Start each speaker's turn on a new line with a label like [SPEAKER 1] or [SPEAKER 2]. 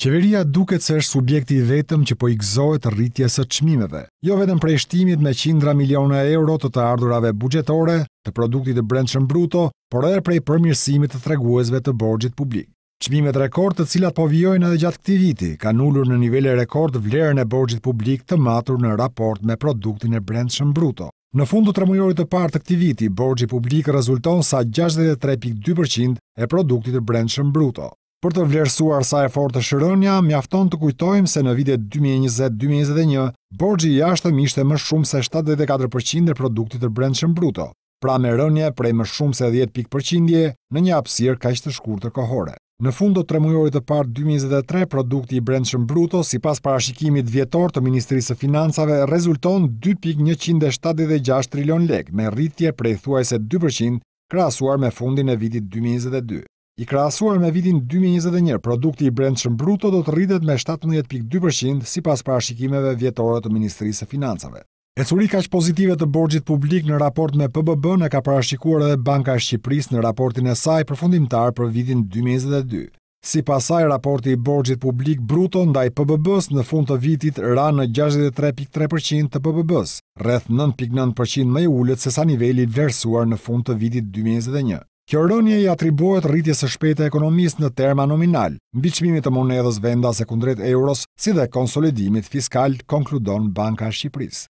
[SPEAKER 1] Qeveria duket se është subjekti i vetëm që po i gëzohet rritjes së çmimeve, jo vetëm prej shtimit me qindra miliona euro të të ardhurave buxhetore, të produktit të brendshëm bruto, por edhe prej përmirësimit të treguesve të borxhit publik. Çmimet rekord të cilat po vijojnë edhe gjatë këtij viti kanë ulur në nivele rekord vlerën e borxhit publik të matur në raport me produktin e brendshëm bruto. Në fund të tremujorit të parë të këtij viti, borxhi publik rezulton sa 63.2% e produktit të brendshëm bruto. Për të vlerësuar sa e fort është rënja, mjafton të kujtojmë se në vitet 2020-2021, borgji i jashtëm ishte më shumë se 74% e produktit të brendshëm bruto, pra me rënje prej më shumë se 10 në një apsir ka ishte shkur të kohore. Në fund të tremujorit të partë 2023, produkti i brendshëm bruto, si pas parashikimit vjetor të Ministrisë Financave, rezulton 2.176 trilion lek me rritje prej thuajse 2% krasuar me fundin e vitit 2022 i krahasuar me vitin 2021, produkti i brendshëm bruto do të rritet me 17.2% sipas parashikimeve vjetore të Ministrisë së Financave. Ecuri kaq pozitive të borxhit publik në raport me PBB-n e ka parashikuar edhe Banka e Shqipërisë në raportin e saj përfundimtar për vitin 2022. Si pasaj, raporti i borgjit publik bruto ndaj PBB-s në fund të vitit ra në 63.3% të PBB-s, rreth 9.9% me ullet se sa nivelli vlerësuar në fund të vitit 2021. Kjo rënje i atribuat rritjes së shpejtë e ekonomisë në terma nominal, mbi çmimin të monedhës vendas e kundrejt euros, si dhe konsolidimit fiskal, konkludon Banka e Shqipërisë.